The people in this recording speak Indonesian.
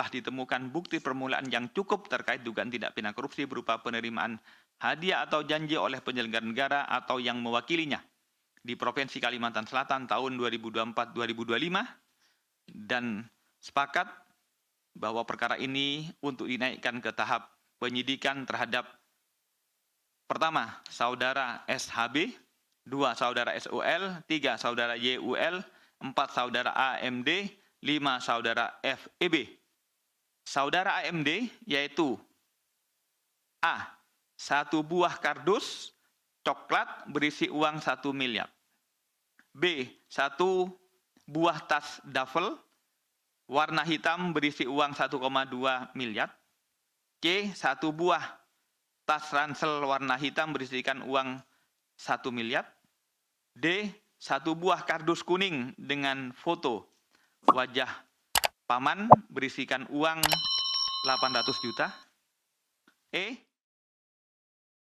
telah ditemukan bukti permulaan yang cukup terkait dugaan tindak pidana korupsi berupa penerimaan hadiah atau janji oleh penyelenggara negara atau yang mewakilinya di Provinsi Kalimantan Selatan tahun 2024-2025 dan sepakat bahwa perkara ini untuk dinaikkan ke tahap penyidikan terhadap pertama saudara SHB, dua saudara SUL, tiga saudara YUL, empat saudara AMD, lima saudara FEB saudara AMD yaitu A. Satu buah kardus coklat berisi uang 1 miliar. B. Satu buah tas duffel warna hitam berisi uang 1,2 miliar. C. Satu buah tas ransel warna hitam berisikan uang 1 miliar. D. Satu buah kardus kuning dengan foto wajah paman berisikan uang 800 juta. E